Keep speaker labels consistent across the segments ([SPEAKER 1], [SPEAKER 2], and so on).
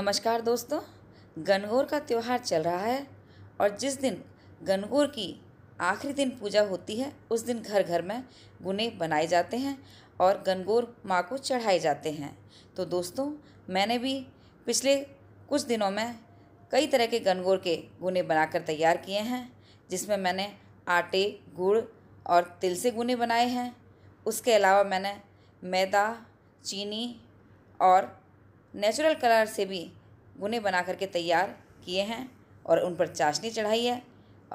[SPEAKER 1] नमस्कार दोस्तों गनगौर का त्यौहार चल रहा है और जिस दिन गनगौर की आखिरी दिन पूजा होती है उस दिन घर घर में गुने बनाए जाते हैं और गनगौर माँ को चढ़ाए जाते हैं तो दोस्तों मैंने भी पिछले कुछ दिनों में कई तरह के गनगौर के गुने बनाकर तैयार किए हैं जिसमें मैंने आटे गुड़ और तिल से गुने बनाए हैं उसके अलावा मैंने मैदा चीनी और नेचुरल कलर से भी गुने बना करके तैयार किए हैं और उन पर चाशनी चढ़ाई है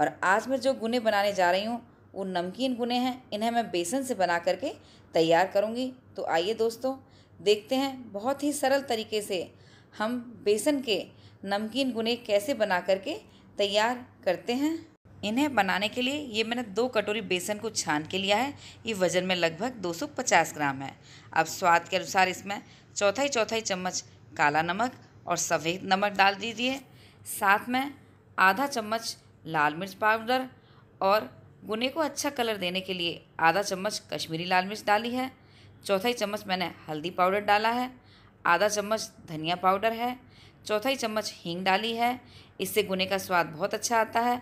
[SPEAKER 1] और आज मैं जो गुने बनाने जा रही हूँ वो नमकीन गुने हैं इन्हें मैं बेसन से बना करके तैयार करूँगी तो आइए दोस्तों देखते हैं बहुत ही सरल तरीके से हम बेसन के नमकीन गुने कैसे बना करके तैयार करते हैं इन्हें बनाने के लिए ये मैंने दो कटोरी बेसन को छान के लिया है ये वज़न में लगभग 250 ग्राम है अब स्वाद के अनुसार इसमें चौथाई चौथाई चम्मच काला नमक और सफ़ेद नमक डाल दीजिए साथ में आधा चम्मच लाल मिर्च पाउडर और गुने को अच्छा कलर देने के लिए आधा चम्मच कश्मीरी लाल मिर्च डाली है चौथाई चम्मच मैंने हल्दी पाउडर डाला है आधा चम्मच धनिया पाउडर है चौथाई चम्मच हींग डाली है इससे गुने का स्वाद बहुत अच्छा आता है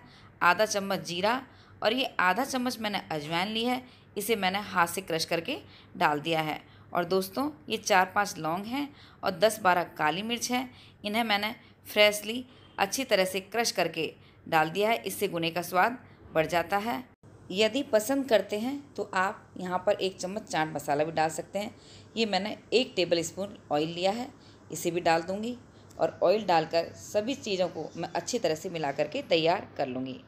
[SPEAKER 1] आधा चम्मच जीरा और ये आधा चम्मच मैंने अजवाइन ली है इसे मैंने हाथ से क्रश करके डाल दिया है और दोस्तों ये चार पांच लौंग हैं और दस बारह काली मिर्च है इन्हें मैंने फ्रेशली अच्छी तरह से क्रश करके डाल दिया है इससे गुने का स्वाद बढ़ जाता है यदि पसंद करते हैं तो आप यहाँ पर एक चम्मच चाट मसाला भी डाल सकते हैं ये मैंने एक टेबल स्पून ऑयल लिया है इसे भी डाल दूँगी और ऑयल डालकर सभी चीज़ों को मैं अच्छी तरह से मिला करके तैयार कर लूँगी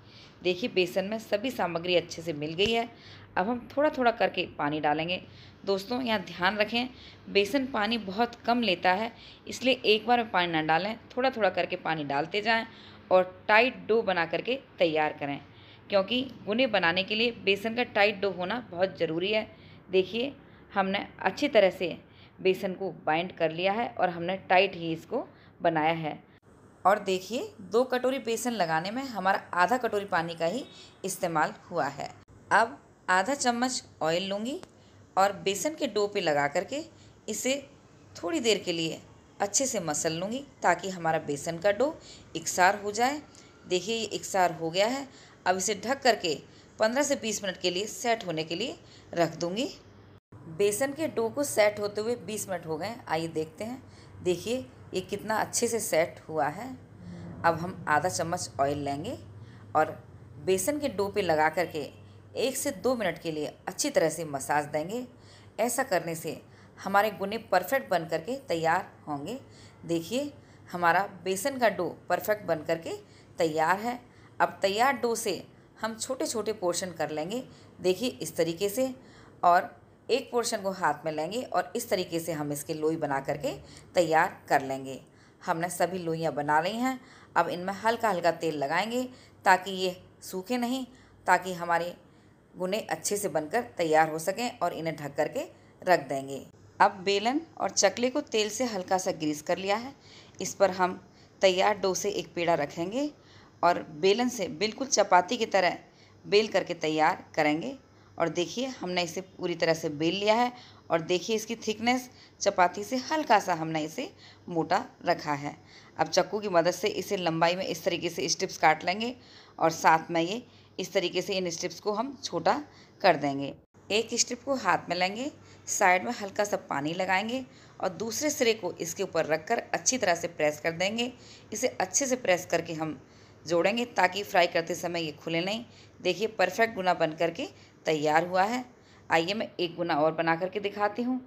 [SPEAKER 1] देखिए बेसन में सभी सामग्री अच्छे से मिल गई है अब हम थोड़ा थोड़ा करके पानी डालेंगे दोस्तों यहाँ ध्यान रखें बेसन पानी बहुत कम लेता है इसलिए एक बार में पानी ना डालें थोड़ा थोड़ा करके पानी डालते जाएं और टाइट डो बना करके तैयार करें क्योंकि गुने बनाने के लिए बेसन का टाइट डो होना बहुत ज़रूरी है देखिए हमने अच्छी तरह से बेसन को बाइंड कर लिया है और हमने टाइट ही इसको बनाया है और देखिए दो कटोरी बेसन लगाने में हमारा आधा कटोरी पानी का ही इस्तेमाल हुआ है अब आधा चम्मच ऑयल लूँगी और बेसन के डो पे लगा करके इसे थोड़ी देर के लिए अच्छे से मसल लूँगी ताकि हमारा बेसन का डो इकसार हो जाए देखिए ये इकसार हो गया है अब इसे ढक करके पंद्रह से बीस मिनट के लिए सेट होने के लिए रख दूँगी बेसन के डो को सेट होते हुए 20 मिनट हो गए आइए देखते हैं देखिए ये कितना अच्छे से सेट हुआ है अब हम आधा चम्मच ऑयल लेंगे और बेसन के डो पे लगा करके एक से दो मिनट के लिए अच्छी तरह से मसाज देंगे ऐसा करने से हमारे गुने परफेक्ट बन करके तैयार होंगे देखिए हमारा बेसन का डो परफेक्ट बन करके तैयार है अब तैयार डो से हम छोटे छोटे पोर्शन कर लेंगे देखिए इस तरीके से और एक पोर्शन को हाथ में लेंगे और इस तरीके से हम इसके लोई बना करके तैयार कर लेंगे हमने सभी लोइयाँ बना ली हैं अब इनमें हल्का हल्का तेल लगाएंगे ताकि ये सूखे नहीं ताकि हमारे गुने अच्छे से बनकर तैयार हो सकें और इन्हें ढक करके रख देंगे अब बेलन और चकले को तेल से हल्का सा ग्रीस कर लिया है इस पर हम तैयार डो से एक पेड़ा रखेंगे और बेलन से बिल्कुल चपाती की तरह बेल करके तैयार करेंगे और देखिए हमने इसे पूरी तरह से बेल लिया है और देखिए इसकी थिकनेस चपाती से हल्का सा हमने इसे मोटा रखा है अब चक्कू की मदद से इसे लंबाई में इस तरीके से स्टिप्स काट लेंगे और साथ में ये इस तरीके से इन स्टिप्स को हम छोटा कर देंगे एक स्ट्रिप को हाथ में लेंगे साइड में हल्का सा पानी लगाएंगे और दूसरे सिरे को इसके ऊपर रखकर अच्छी तरह से प्रेस कर देंगे इसे अच्छे से प्रेस करके हम जोड़ेंगे ताकि फ्राई करते समय ये खुले नहीं देखिए परफेक्ट गुना बन करके तैयार हुआ है आइए मैं एक गुना और बना करके दिखाती हूँ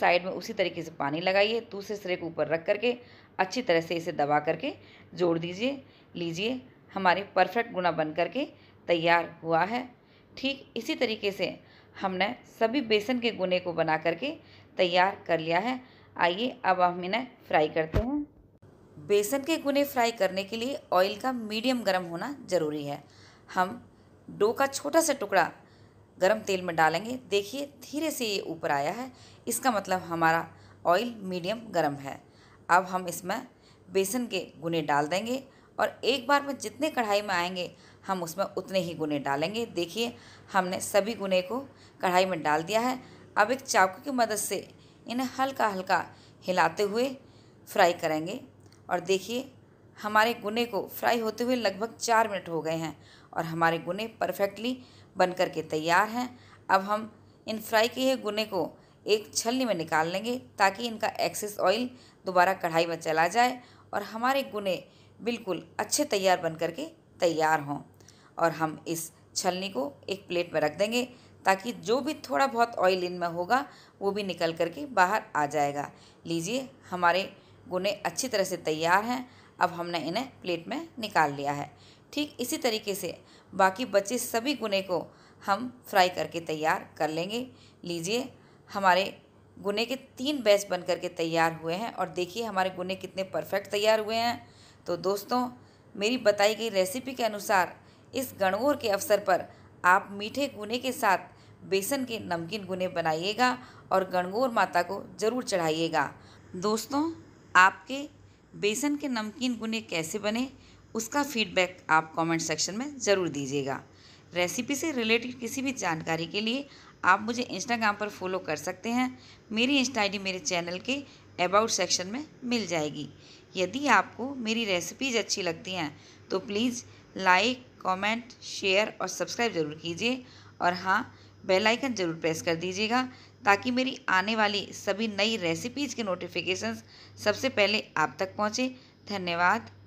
[SPEAKER 1] साइड में उसी तरीके से पानी लगाइए दूसरे सिरे को ऊपर रख करके अच्छी तरह से इसे दबा करके जोड़ दीजिए लीजिए हमारे परफेक्ट गुना बन करके तैयार हुआ है ठीक इसी तरीके से हमने सभी बेसन के गुने को बना करके तैयार कर लिया है आइए अब हम इन्हें फ्राई करते हैं बेसन के गुने फ्राई करने के लिए ऑयल का मीडियम गर्म होना ज़रूरी है हम डो का छोटा सा टुकड़ा गरम तेल में डालेंगे देखिए धीरे से ये ऊपर आया है इसका मतलब हमारा ऑयल मीडियम गरम है अब हम इसमें बेसन के गुने डाल देंगे और एक बार में जितने कढ़ाई में आएंगे हम उसमें उतने ही गुने डालेंगे देखिए हमने सभी गुने को कढ़ाई में डाल दिया है अब एक चाकू की मदद से इन्हें हल्का हल्का हिलाते हुए फ्राई करेंगे और देखिए हमारे गुने को फ्राई होते हुए लगभग चार मिनट हो गए हैं और हमारे गुने परफेक्टली बन कर के तैयार हैं अब हम इन फ्राई किए गुने को एक छलनी में निकाल लेंगे ताकि इनका एक्सेस ऑयल दोबारा कढ़ाई में चला जाए और हमारे गुने बिल्कुल अच्छे तैयार बन कर के तैयार हों और हम इस छलनी को एक प्लेट में रख देंगे ताकि जो भी थोड़ा बहुत ऑयल इनमें होगा वो भी निकल कर के बाहर आ जाएगा लीजिए हमारे गुने अच्छी तरह से तैयार हैं अब हमने इन्हें प्लेट में निकाल लिया है ठीक इसी तरीके से बाकी बचे सभी गुने को हम फ्राई करके तैयार कर लेंगे लीजिए हमारे गुने के तीन बैच बन करके तैयार हुए हैं और देखिए हमारे गुने कितने परफेक्ट तैयार हुए हैं तो दोस्तों मेरी बताई गई रेसिपी के अनुसार इस गणगौर के अवसर पर आप मीठे गुने के साथ बेसन के नमकीन गुने बनाइएगा और गणगौर माता को ज़रूर चढ़ाइएगा दोस्तों आपके बेसन के नमकीन गुने कैसे बने उसका फीडबैक आप कमेंट सेक्शन में ज़रूर दीजिएगा रेसिपी से रिलेटेड किसी भी जानकारी के लिए आप मुझे इंस्टाग्राम पर फॉलो कर सकते हैं मेरी इंस्टा आई मेरे चैनल के अबाउट सेक्शन में मिल जाएगी यदि आपको मेरी रेसिपीज़ अच्छी लगती हैं तो प्लीज़ लाइक कमेंट, शेयर और सब्सक्राइब ज़रूर कीजिए और हाँ बेल आइकन ज़रूर प्रेस कर दीजिएगा ताकि मेरी आने वाली सभी नई रेसिपीज़ के नोटिफिकेशंस सबसे पहले आप तक पहुँचे धन्यवाद